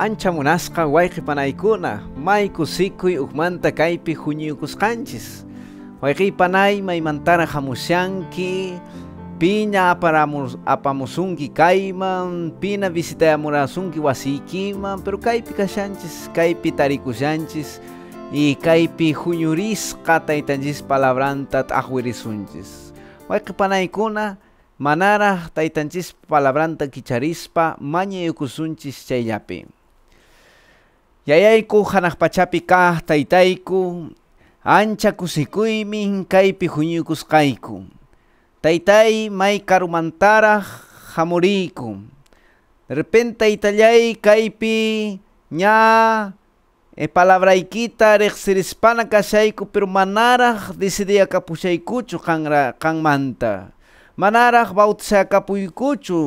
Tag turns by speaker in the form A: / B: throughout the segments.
A: ancha munasqa wayqipanaykuna i ukmanta uqmanta kaypi huñuykusqanchis wayqipanay maymantara hamushanki piña apamusunki kayman pina visitayamurasunki wasiykiman pero kaypi kashanchis kaypi tarikushanchis y kaypi huñurisqa taytanchis palabranta t'ajwirisunchis wayqipanaykuna manara taitanchis palabranta kicharispa mañayukusunchis chayllapi yayayku hanaqpachapi kaq taytayku ancha kusikuymin kaypi huñukusqayku taytay may karumantaraj hamuriyku de repente taytallay kaypi nya e palabra palabraykita riqsirispana kashayku pero manara manaraj decidiakapushaykuchu qanra qanmanta manaraj bautizakapuykuchu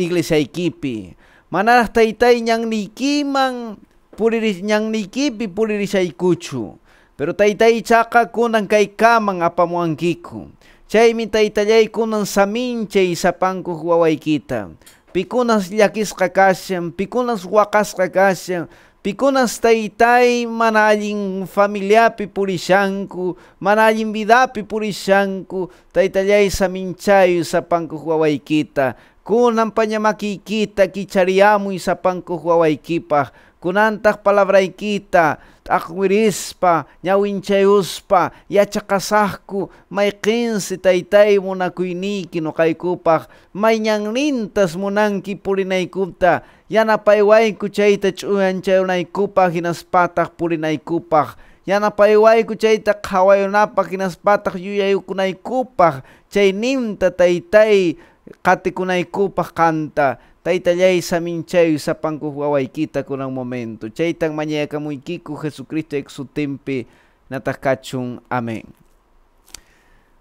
A: iglesiaykipi manaraj taytay ñaniykiman puriri nyang nikipi puriri shaikuchu. Pero taytay chaka kunan kay kamang apamuangkiku. Chaymi taytayay kunan saminche isapangko wawaykita. Pikunas yakis kakasyan, pikunas wakas kakasyan, Pikunas taytay pipuri familyapi manaling manalin pipuri purishanku, taytayay sa minchayo sa pangkuhuawaykita. Kunan pa niya makikita kichariyamoy sa pangkuhuaway kipa. Kunantak palabray kita, akwiris pa, nyawinchayus pa, yachakasahku, may kinsi taytay mo na kuini kinukay kupak, may nyang nintas mo nang kipulinay kupta, yanapaiway ko chay tachuhan chayo na ikupak, hinaspatak pulinay kupak, Yan napaiway ko chay takhawayo na pakinaspatak yuyayo kunay kupak, chay nim tataytay, katikunay ko pakanta taitalyay sa minchayo sa pangkuhuaway kita ko ng momento. Chaitang manyaya kamuy kiko Jesucristo exutempe natakachung. Amen.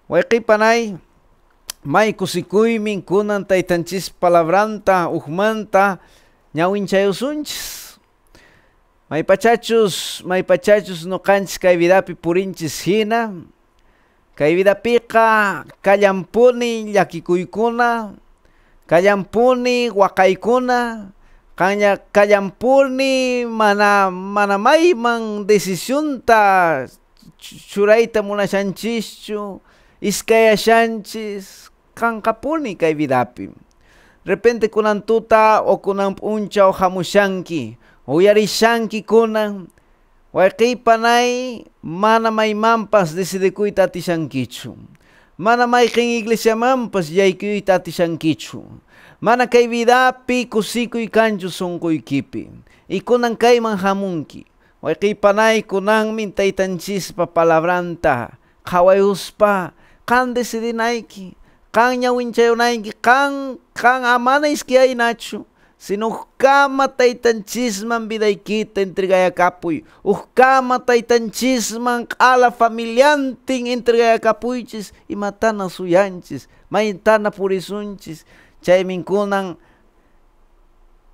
A: Waikipanay, may kusikuy min kunan taitanchis palabranta uhmanta ñawin chayo sunchis. May pachachos, may pachachos no kanchis kay vidapi purinchis hina. pika, kayampuni yakikuikuna, kayampuni wakaikuna, kanya kayampuni mana mana mayman decisionta churayta iskaya iskayashanchis kankapuni kay vidapi repente kunantuta o kunan o hamushanki yarishanki kunan Waikay panay may mampas desidekuy tati Mana may kang iglesia mampas yaikuy tati siyangkichu. Mana kay vidapi kusikuy kanju sungkuy kipi. Ikunan kay manhamunki. Waikay panay kunang mintaitanchis pa palabranta. Kawayus pa. Kan desidinaiki. Kan nyawinchayo naiki. Kan, kan amanais kiyay nacho. Sinukama taitan chisman biday kita entregaya kapuy. Ukama taitan chisman ala familianting entregaya kapuychis. Imatana suyanchis. Maintana purisunchis. Chay minkunang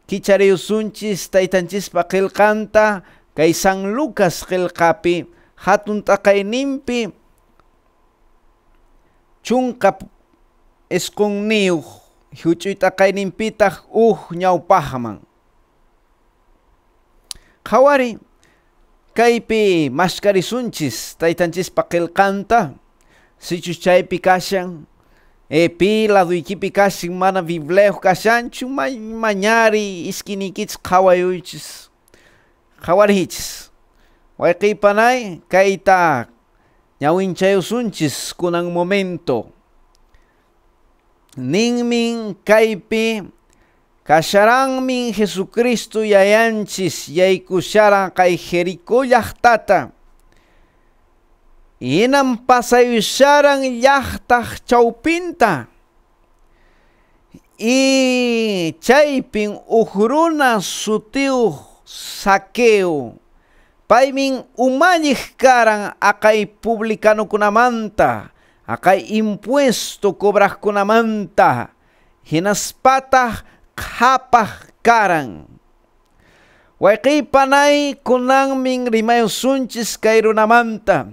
A: kichariusunchis taitanchis pa kanta kay San Lucas kilkapi. Hatunta takay nimpi. Chungka eskong niyuh huchuytaqayninpitaq uj uh ñawpajman qhawari kaypi mashkarisunchis taytanchispa qillqanta sichus chaypi kashan e pila duykipi kashin mana biblioq kashanchu may mañari iskiniykich qhawayuychis qhawarihchis wayqiypanay kayta ñawinchayusunchis kunan momento Ningmin kaipi min Jesucristo yayanchis y kay Jericó yachtata Inan pasayusharan yachtah chaupinta. Y chaypin su sutiu saqueo. Paimin umallih karan akay publicano kunamanta. Acá impuesto cobras con a manta, y en las patas capas Wakay panay kunang ming rimayo sunchis kairo na manta.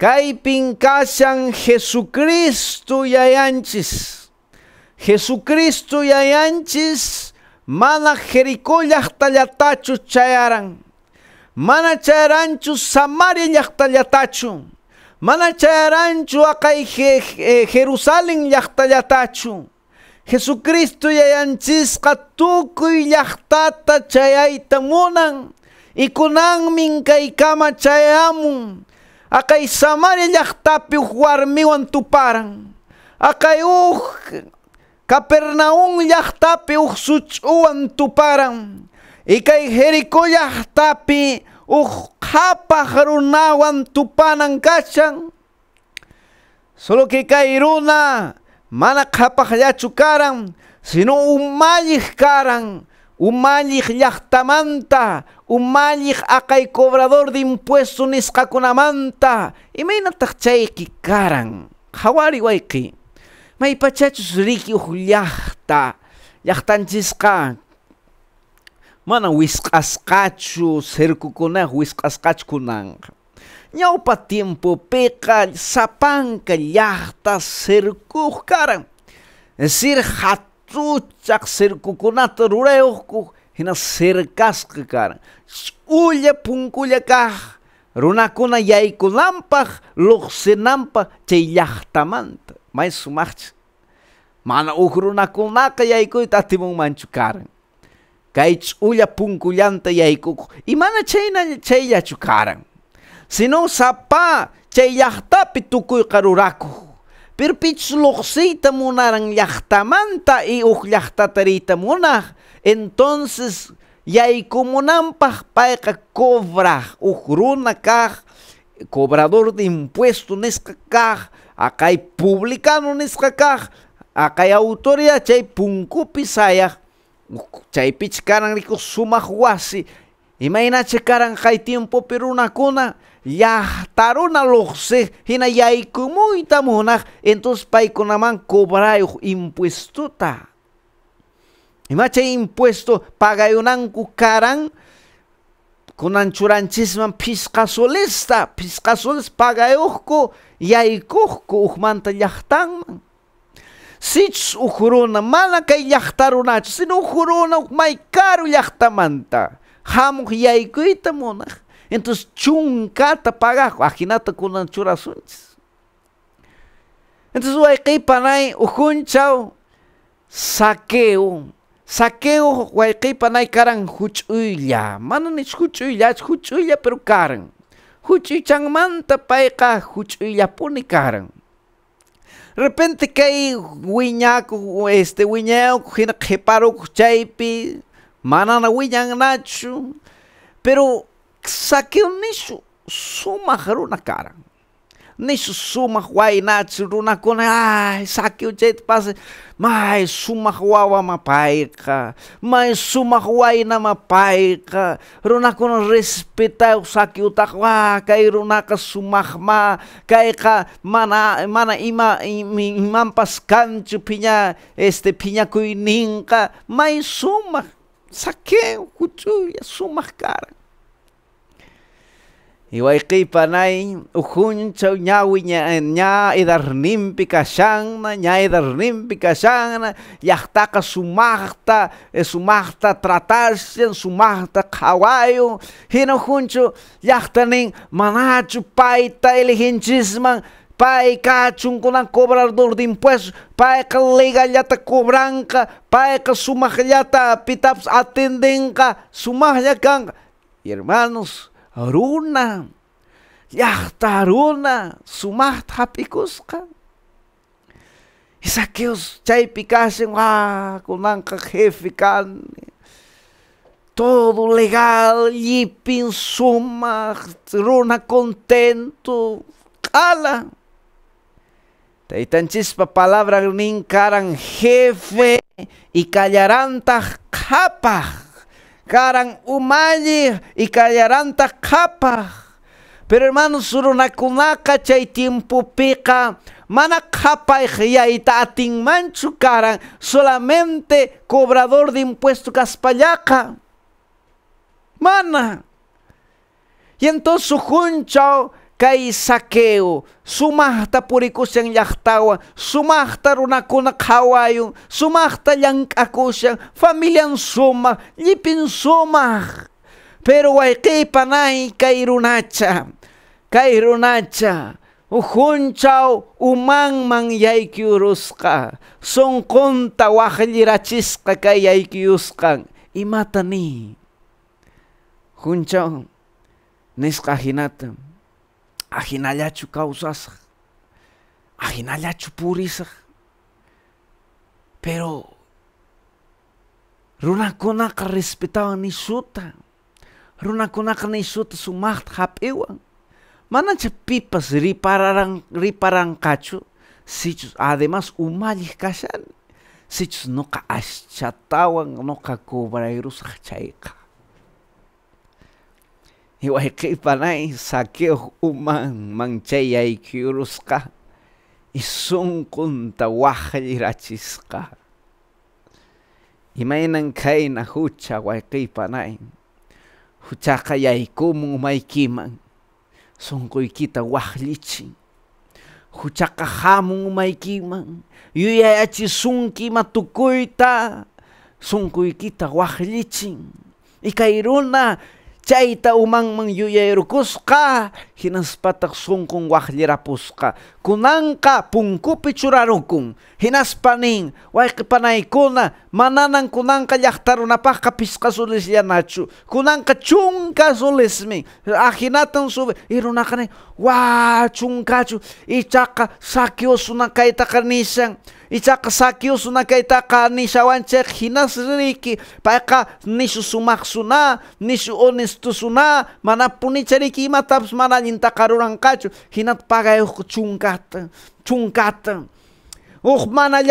A: Kay pingkasyang Jesucristo yayanchis. Jesucristo yayanchis mana Jericoyah talyatacho chayaran. Mana chayarancho Samaria yahtallatacho. mana charanchu akay Jerusalén yatachu. Jesucristo yayanchisqa tukuy llaqtata chayayta munan ikunang kay kama chayamun akay Samaria llaqtapi uj warmiwan tuparan akay uj kapernaun llaqtapi uj such'uwan tuparan y kay Jericó llaqtapi Ujapa harunawan tupanan kachan. Solo que kairuna mana kapajayachu karan, sino umayik karan, umayik yahtamanta, umayik akai cobrador de impuestos Y me chayki karan, hawari wayki, maypachachus riki mana wisk'asqachu cercukunaq né? wisk'asqachkunanqa ñawpa tiempopiqa sapanka llaqta cercuj karan decir é hatzuchaq cercukunata rurayuqkuj hina cercasqa karan ch'ulla punkulla kaj runakuna yaykunanpaq lluqsinanpaq chay llaqtamanta may sumaqcha mana uj runakunaqa yaykuyta tá atimunmanchu karan Kaich ulla punkullanta yaykuk imana chayna chayllachu karan sino sapa chay llaqtapi tukuyqa rurakuj pirpich luqsiyta munaran llaqtamanta y uj llaqtatariyta munaj entonces yaykumunanpaj payqa cobraj uj runa kaj cobrador de impuesto nisqa kaj aqay publicano nisqa kaj aqay autoridad chay punkupi sayaj Chaipich karan rico maina wasi. che karan hay tiempo cona. Ya taruna loche, Hina yaikumuita tamona. Entonces paikunaman cobrayo impuestuta. y impuesto pagayunanku karan. kunancuranchisman pisqasolista pisqasolis coco yaykojku ya yahtang. o ukuruna mana kay llaqtarunachu sino ukuruna may karu Hamu hamuq yaykuyta munaq entonces chunkata pagaqku ajinata kunan churasunchis entonces wayqiypanay ujunchaw saqueo saqueo wayqiypanay karan huch'uylla mana nich huch'uyllach huch'uylla pero karan huch'uychanmanta payqa huch'uyllapuni karan de repente kay wiñaku este wiñao hina qhiparu chaypi mana na wiñan nachu pero saqueo nishu sumak runa karan nem suma huainatsu runakona, ai, saque o jeito passa, mas suma huawa mapaica, mas suma paica mapaica, runakona respeita o saque o tahua, kai runaka sumahma, kai ka mana, mana ima, imampas cancho este piña cuininca, mas suma, saque o cuchuya, suma cara. dar panay uchunchaw ñawi ña eh, edarnimpi kashana, ña edarnimpi sumahta yahtaqa sumaqta, eh, sumaqta tratashan, sumaqta qawayo, hina uchunchu yahtanin manachu paita eliginchisman, Pai cachuncunan cobrador de impuestos, pai legallata cobranca, pai sumajallata pitaps atendenca, kang, Hermanos, رون يختارون سمارت hap'ikusqa y Saqueos chaypi kashan wa kunanqa jefe kan todo legal llipin sumaq runa contento q'ala taytanchispa palabra nin karan jefe y callarantaq capa. karan umalli y ta capa. Pero hermanos, surunakunaka chay pica, mana qhapay atin manchu karan solamente cobrador de impuesto caspallaca, Mana. Y entonces su junchao kay Sakeo. Sumahta puriko siyang yaktawa. Sumahta ron ako nakawayong. Sumahta yang ako siyang familyang suma. Lipin sumah. Pero way kay panay kay runacha. Kay runacha. Uhunchaw umang mangyay kyurus ka. Sungkon tawakilirachis ka kayay kyus kang. Imata ni. Hunchaw. Niskahinatang. ajinalachu causas, ajinalachu purisa. pero runa runakunaka respetaban nishuta, runakunaka su macht hapiwan, manacha pipas ripararan, riparankachu, si además umalih kashan, sichus noka aschatawan, ca cobrairus chaika. hiwaykipanay saqueo uman manchayaykiyurusqa isunqunta waqllirachisqa imaynan na hucha wayqiypanay huchaqa yaykumun umaykiman sunquykita waqllichin huchaqa hamun umaykiman yuyayachisunki ima matukuita. sunquykita kita y kay ikairuna. Chaita umang mangyuyayrukusqa hinaspataq sunkun waqllirapusqa Kunangka punkupi churarukun hinaspanin wayqipanaykuna mananan kunanqa llaqtarunapaqqa pisqa sulislanachu kunanqa chunka sulismi ajinatan sube y runaqani wa chunkachu ichaqa sakiusunaqaytaqa nishan icha qasakiu suna kaytaqa hina hinasriki payqa nisu sumak suna nisu onistu suna mana puni punichariki taps mana nyinta karurang kacu hina hinata yuk uh chungkat chungkat uh mana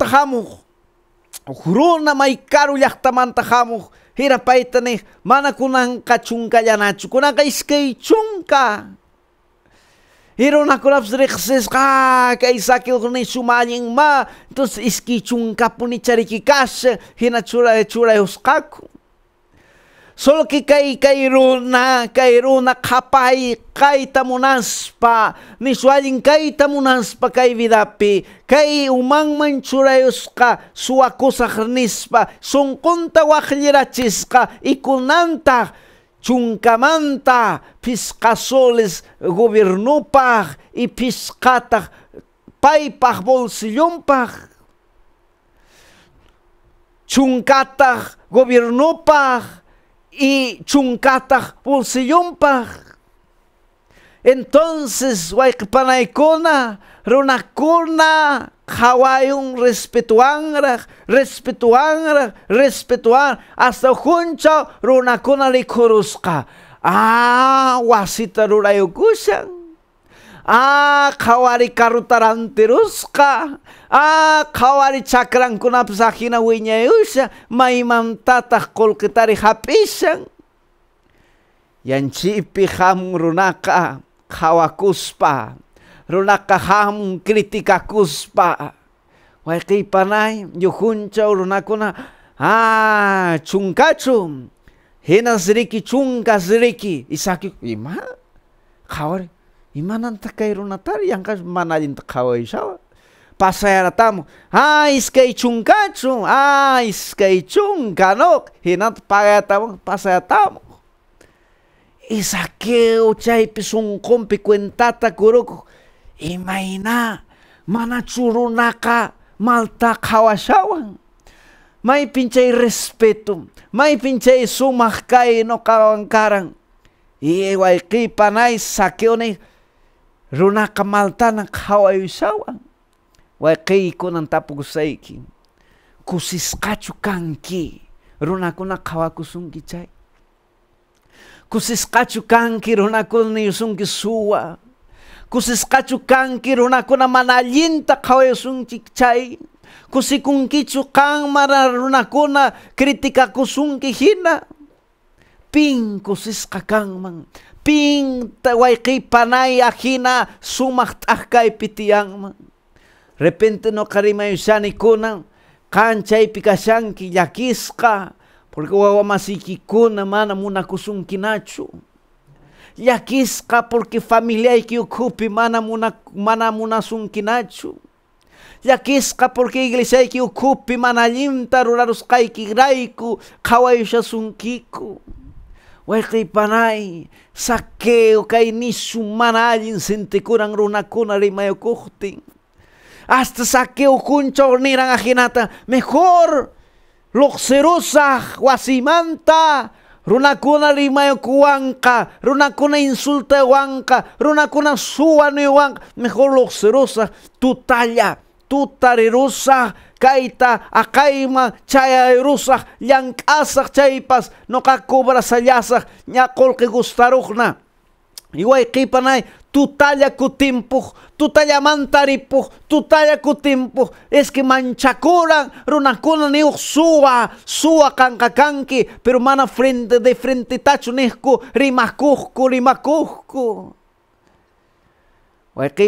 A: tahamu uh runa mai karu tahamu hira hira nej mana kunang kaya yanacu, kunang iskei chungka. Hironakurapsrexes ka kaisakil ni sumayeng ma tus iski chunkapuni charikikash hina chura chura uskaku. solo ki kay kay runa kay runa kapai kay tamunaspa nisualin kay tamunaspa kay vidapi kay umang manchurayusqa suwakusaq nispa sunqunta waqllirachisqa ikunanta Chuncamanta, Piscasoles, Gobernopaj y Piscataj, Paipaj, chuncata gobernó Gobernopaj y bolsillón Bolsillonpaj. Entonces, waikpanaykuna, runakuna, hawayung respetuangrah, respetuangrah, respetuang, hasta juncha runakuna likuruska. Ah, wasita rurayukushang. Ah, kawari karutarantiruska. Ah, kawari chakran kunapsahina wiñayusha, maimantatah kolkitari Yang cipi ham runaka kawakuspa runaka kaham kritika kuspa panai panay yuhunchaw runakuna ah chum. Hena zriki chungka zriki. isaki ima qhawari imananta tar yang yanqash mana allinta qhawarishawa tamu. ah iskai chunkachu ah iskai iskay chunka no hinanta pasaya tamu. Y saqueo chaypi sunkumpi cuentata ima Imaina mana churunaka malta kawashawan. mai pinchay respeto, mai pinchay sumak kai no kawankaran. Iway kipanay saqueo ni runaka malta na kawayushawan. Way kiko ng tapugusayki. Kusiskachu kanki runakuna kawakusungi chay. kusiskachukanki runakuna yusunki suwa kusiskachukanki runakuna mana allinta qhawayasunki chay kritika kan mana runakuna kritikakusunki hina pin kusisqa kanman pin wayqipanay ajina sumaq t'ajkaypi tiyanman repente noqa rimayushani kunan qan chaypi kashanki llakisqa Porque wawa masikikuna mana kusun kinachu. yakiska porque familia ukupi mana muna, mana sun kinachu. yakiska porque que ukupi mana allinta ki grayku qhawayshasunkiku. Wayqiypanay saqueo kay nishun mana runa kuna runakuna rimayukuqtin. Hasta saqueo kunchaw nira ajinata mejor Luxerosa, wasimanta, runakuna limayo cuanca! ¡Runacuna insulta huanca, runakuna Sua huanca. Mejor luxirusah, tu talla, tutari chaya kaita, akaima, yang yankasah chaypas, no cobra ya col que kipanay, tutalla kutimpuj, tutallaymanta ripuj, tutalla kutimpuj, eski manchakuran runakuna niuj suwa, suwa kanki pero mana frente de frente tachu nihku rimakujku, rimakujku.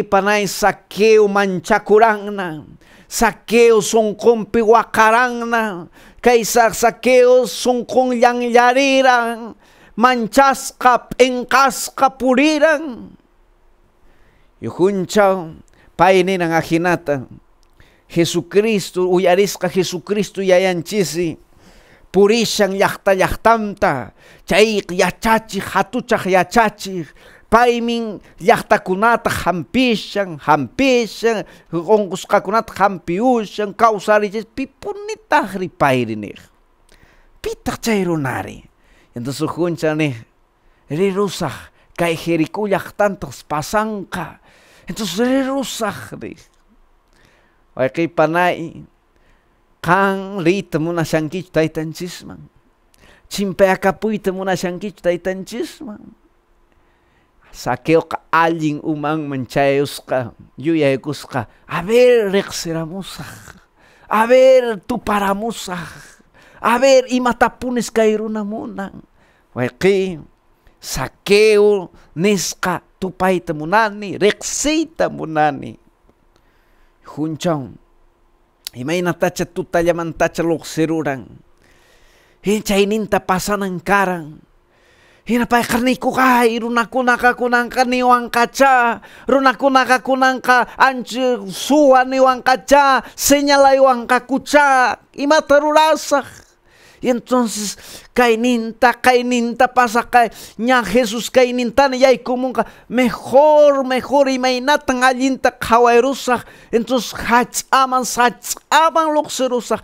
A: panai sakeu manchakurangna, sakeu sunkumpi wakarangna, kaysa sakeu sunkun yang yariran, manchasqa, enqasqa puriran, yuhunchaw paini nan akinata. jesucristo uyariska jesucristo yayanchisi Purishang llaqta llaqtamta chayqa yachachiq hatuchaq yachachiq paymin llaqtakunata kunata hampishang, hampishang. hampiushan kawsarishan pipunitaq ripayri niq pitaq chay runari entonces huncha niq rirusak kai Jericó tantos pasanka. entonces rirusaq riq wayqiy panay qan riyta munashankichu taytanchisman chimpay akapuyta munashankichu taytanchisman saqueoqa allin aling umang ekuska. a ver riqsiramusaq a ver tuparamusaq a ver imatapunis kay runamunan wayqiy niska saqueo, temunani reksita munani, riqsiyta munani. Junchaun, imaynatacha tutallamantacha ka, hinchayninta pasanan karan, Hinapay karnikuqa runakunaqa kunanqa niwanqacha, runakunaqa ka anchu suwa niwanqacha, señalaywanqakucha, imata rurasaq. Y entonces, caininta, caininta, pasa ña Jesús caininta, ya como un mejor, mejor, y mainatan allinta, kawairusa, entonces, hach aman, hach aman cerosa,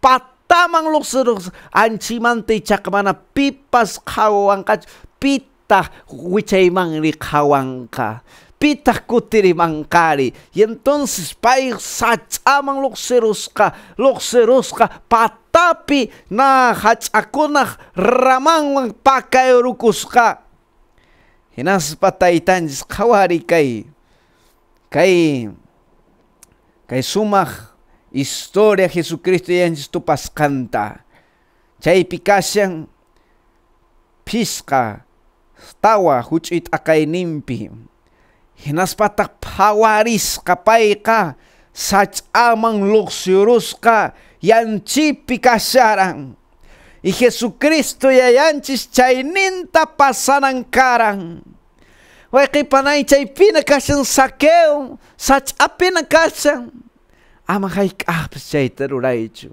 A: pataman cerosa, anchimante y chacamana, pipas kawanka, pita, y kawanka kutiri mangkari Y entonces paig amang lokseruska, lokseruska patapi na ramang pakai rukuska. Hinas tanjis kawari kay kay kay sumah historia Jesucristo tu paskanta. Chaypi kashan piska, tawa nimpi hinaspatak pawaris kapay ka, sach amang luxurus ka, chipi pikasharang. I Kristo ya Jesucristo chay ninta pasanang karang. panay chay pinakashan sakeo, sach apinakashan. Ama haykapis chay taruray Si taruraychu.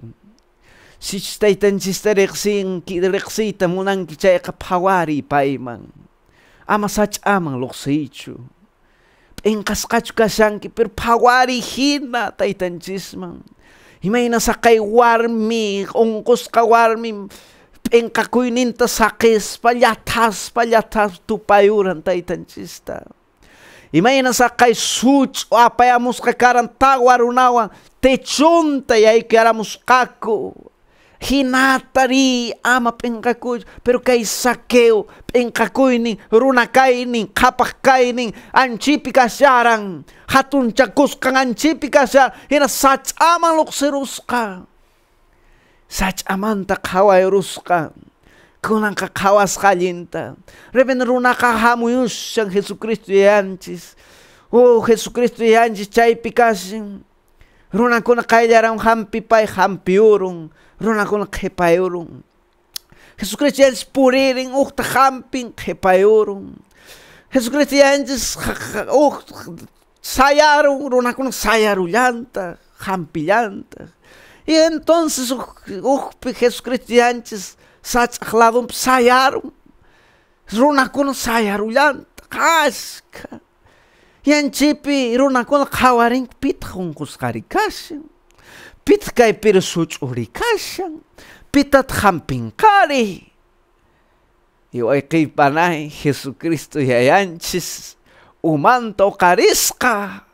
A: Sichtaitan chistareksin kidereksita munang chay kapawari paimang. Ama sach amang luxichu. engkaskachkasanki pero pawarihina taytanchisman himayna sakay warmi ongkos ka warmi engkakuyninta sakis palyatas palyatas tupayuran taytanchista himayna sakay such apayamusqa karan tawarunawan techunta yaykuyaaramusqaku hinatari ama penkakuy pero kay saqueo penkakuynin runakaynin qhapaqkaynin anchipi cakus kang anchipi kasyar hina amang kunang kakawas kalinta reben runa kahamu yus runaqa Jesus jesucristo yanchis oh jesucristo yanchis pikasin Runa kuna kailaran hampi pay hampi urung runakuna qhipayorun jesucristo yanchis puririn uqta hampin qhipayorun jesucristo yanchis uq sayarun runakuna sayarullantaq hampillantaq y entonces uqpi jesucristo yanchis sach'aqladunpi sayarun runakuna sayarullantaq ashka yanchipi runakuna qhawarinpi pitaq unqusqari kashin pit kay pirsuch urikashan pitat hampinkari iway kay panay Jesucristo yayanchis umanto karisqa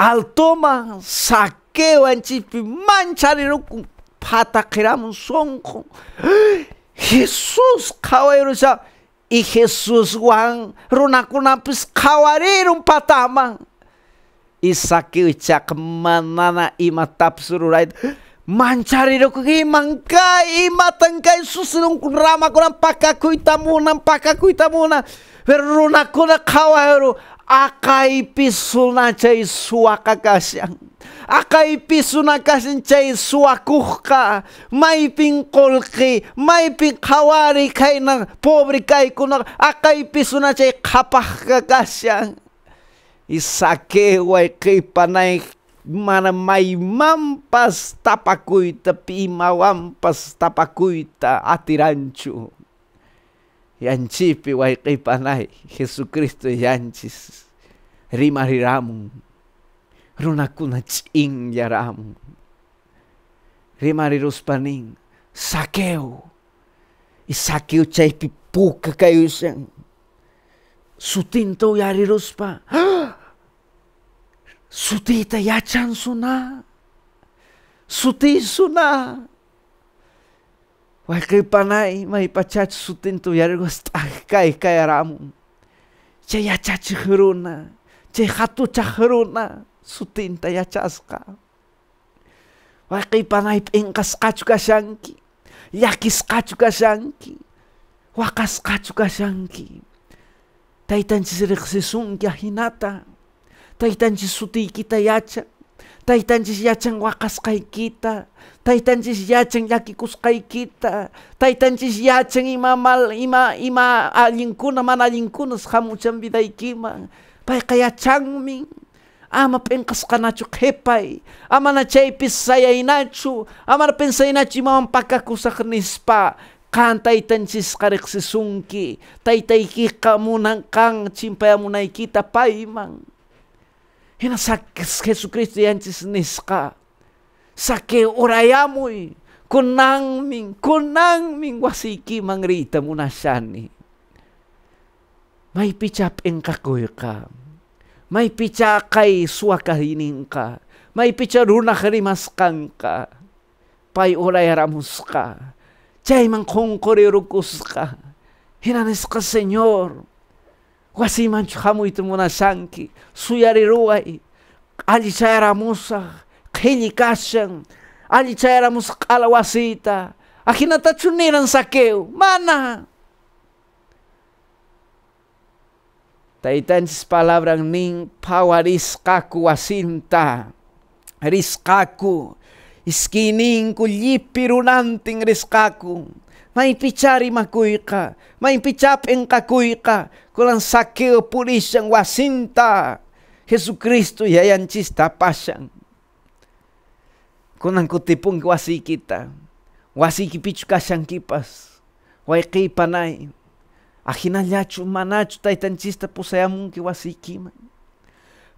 A: altoma saqueo anchipi pata patakiramun sonco. Jesus qhawayrusa i Jesus wan runakunapis qhawarirun pataman isaki ucha na ima tapsuru right Mancari dok mangkai tengkai susunung rama kunan pakaku itamunan pakaku na veruna kuna kawaru akai na cai suaka kasyang akai na kasin cai suakuhka mai ping kolki mai ping kawari kai nang pobri kai kunar, akai na cai kapah kasyang e saqueu a equipa nem Maramaimampas tapacuita, pimauampas tapacuita, atirancho. Yanchipi Jesus Cristo yanchis, rimariramun, runakuna chin yaramun, rimariruspanin, saqueu, e saqueu chaipipuca puka chan, sutinto yariruspa, ah! Suti te yachan suna. Suti suna. Wakipanai may pachach sutin tu yargos kai kai ramu. Che yachach hruna. Che hatu chahruna. Sutin te yachaska. Wakipanai pinkas kachuka shanki. Yakis kachu kashanki. Wakas kachuka shanki. Taitan chisirik sisunki ahinata taitanchis sutiykita yachan taytanchis yachan waqasqaykita taytanchis yachan llakikusqaykita si yachan ima mal ima ima alingkuna mana allinkunas hamuchanvidaykiman payqa ming. ama p'inqasqanachu qhipay amana chaypis pen amana pensaynachu imawan pakakusaq nispa kan taytanchisqa riqsisunki taytaykiqa munan kita chimpayamunaykita paimang. Hinasak Jesucristo yantis niska. Sake urayamoy. Kunang ming, kunang ming wasiki mangrita mo na siya ni. May pichap ang kakoy ka. May picha kay suwakahinin ka. May picha runa karimaskan ka. Pay uray ramos ka. Chay man kong ka. Hinanis ka, Senyor. wasimanchu hamuytumunasanki suyariruway alli chayaramusaq qhilli kashan alli chayaramusaq q'ala wasita ajinatachu niran saqueo mana taytanchis palabran nin riskaku wasinta risqaku iskinin kullipi runantin riskaku. maipichari makuyka, maipichapen kakuyka, kulang sakil yang wasinta, Jesucristo yayan chista pasyang. Kunan kutipung wasi kita, wasi kipichu kasyang kipas, waikipanay, panay, Ajinalachu manachu taitanchista pusayamunki wasikiman.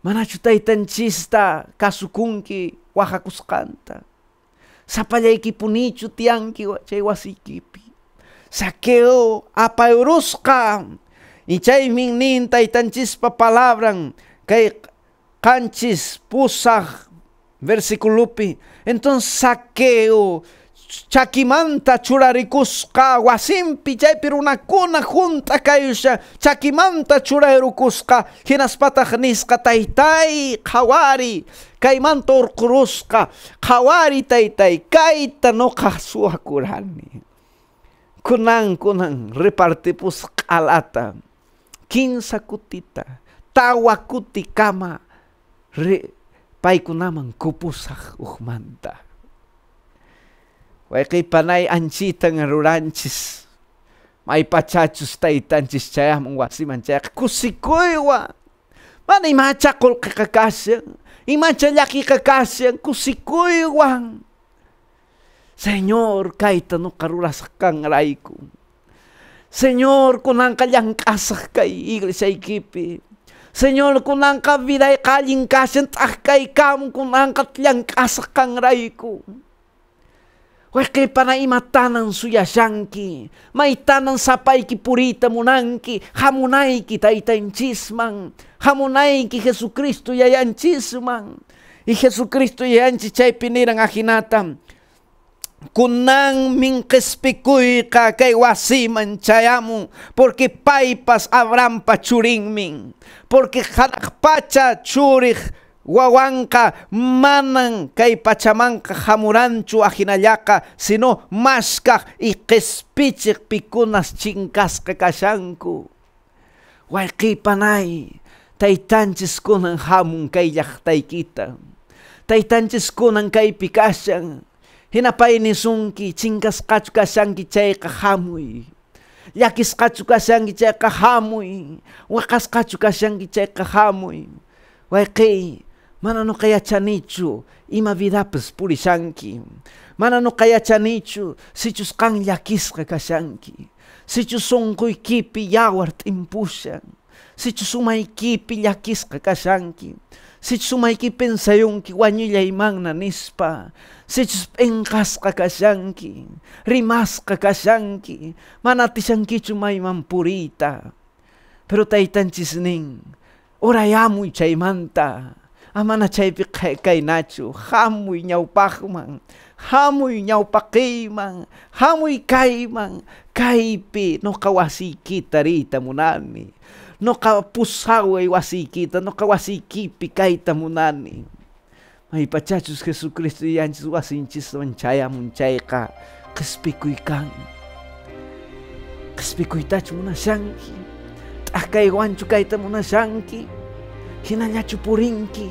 A: Manachu cista kasukunki wajakuskanta. sa sapallaykipuninchu tiyanki chay wasiykipi Saqueo apayurusqa ichaymin nin pa palabran kay kanchis pusaj versikulupi. Entonces Saqueo chakimanta churarikusqa wasinpi chaypi runakuna junta kayusha chakimanta churayrukusqa hinaspataq nisqa taytay qhawari kaymanta urqurusqa qhawari taytay kayta noqa suwakurani kunan kunan repartipus q'alata kinsa kutita tawa kuti kama paykunaman kupusaq Wai kai panai anci rurancis. Mai pachachus taitanchis chayah mungwasi manchayah. Kusikoi wa. Mana imacha kol kakakasyan. Ima laki kakasyan. Kusikoi wa. Senyor kaita no karulas kang raiku. Senyor kunang kalyang kasah kay iglesia ikipi. Senyor kunang kabilay kaling Tak kai kam kunang katyang kasah kang raiku. Huesque para imatanan suya yanqui, maitanan sapaiki purita munanqui, jamunaiki taita enchisman, jamunaiki Jesucristo yayanchisman, y Jesucristo yayanchi chaypiniran ajinata, Kunang min kespikuyka kay wasiman chayamu, porque paipas abrampa min porque pacha churich wawanka manan kay pachamanka hamuranchu ahinallaka sino maskaj ikespichik pikunas chinkasqa kashanku wayqipanay taytanchis kunan hamun kay llaqtaykita taytanchis kunan kaypi kashan hinapayni sunki chinkasqachu kashanki chayqa hamuy llakisqachu kashanki chayqa hamuy waqasqachu kashanki chayqa hamuy wayqiy Mana no kaya chanichu, ima vidapis purishanki. Mana no kaya chanichu, sichus kan llakisqa kashanki. Sichus sunquykipi yawar timpushan. Sichus umaykipi llakisqa kashanki. Sichus umaykipi ensayunki wañullaymanna nispa. Sichus enqasqa kashanki. Rimasqa kashanki. Mana tishankichu mayman purita. Pero taytanchisnin, orayamuy chaymanta. amana chaypi kaynachu hamuy ñawpaqman hamuy ñawpaqiyman hamuy kayman kaypi noqa wasiykita rita munani noqa pusaway wasiykita noqa wasiykipi kayta munani maypachachus jesucristo yanchis wasinchis chayamun chayqa qisphikuykan qisphikuytachu munashanki t'aqkaywanchu kayta munashanki hinanya chupurinki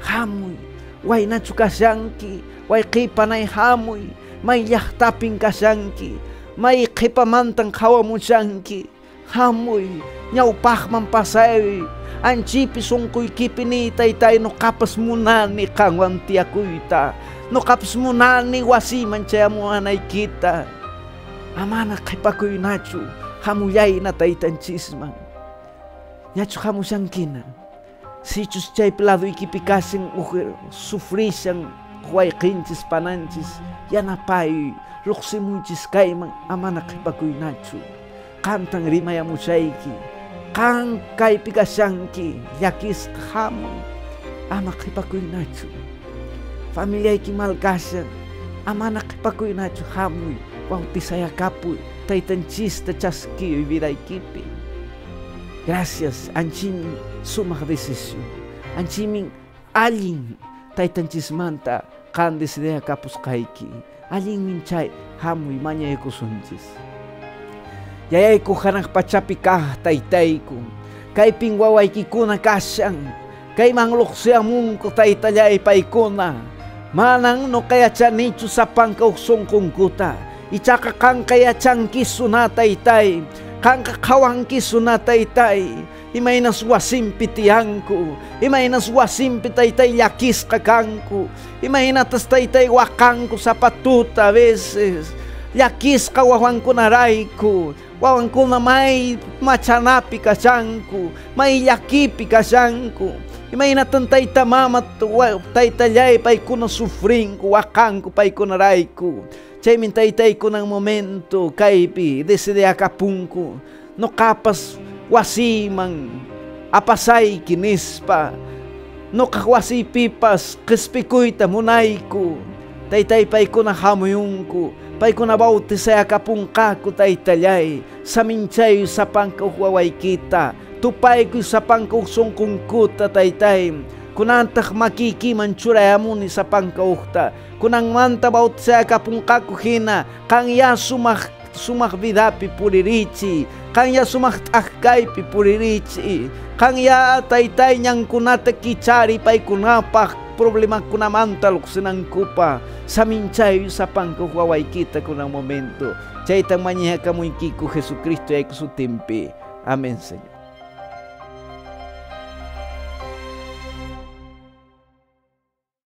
A: hamuy waynachu kashanki wayqipanay hamuy may llaqtapin kashanki may qipamantan hawamushanki hamuy ñawpaqman pasay anchipi sunkuykipi ni no noqapas munani qanwan no noqapas munani wasiman kita, amana qipakuynachu hamuyayna nyacu hamu hamushankina chus chay pelado ikipikasin ujer sufrisan ki, pananchis yanapay lluqsimunchis kayman amanaqhipakuynachu qantan rimayamushayki qan kaypi kashanki llakisqa hamun ama hamui, familiayki malkashan amana qhipakuynachu hamuy ki taytanchista iki pi. Gracias, anchim suma desisyon. Anchiming aling taitanchis kandes dea kapus kaiki. Aling minchay hamuy manya ekusunchis. Yayay e ko hanang pachapi ka taytay ko. Kay pingwaway e kikuna kasyang. Kay mangloksyang mong ko taytayay e paikuna. Manang no kaya chanichu sa pangkausong kungkuta. Ichakakang kaya changkisunataytay. Ichakakang kaya kawangki sunataytay imay naswasimpi tiyanku imay naswasimpi taytay llakis kakanku imahinatas taytay wakanku sa patuta a veces llakisqa wawankunarayku na may machanapi kashanku may llakipi kashanku imaynatan tayta mama taytallayay paykuna sufrinku wakanku paykunarayku Chemintaytay ko ng momento, kaipi, desde Acapulco, no kapas wasimang, apasay kinispa, no kakwasi pipas, kispikuita munay ko, taytay pay ko na hamuyong ko, pay ko na baute sa Acapulco ko taytayay, sa minchay sa pangkaw kita, tupay ko sa pangkaw sungkungkuta taytay, kunantah makikiman churayamuni sapanka kunang kunanmanta bautseaka punkakujina kang ya sumak sumak vidapi puririchi kang ya sumak pi puririchi kang ya taytay ñankunata kichari paykunapaj sa lluqsinankupa saminchayu sapankuj kita kunang momento chayta ikiku jesucristo tempe. Amin señor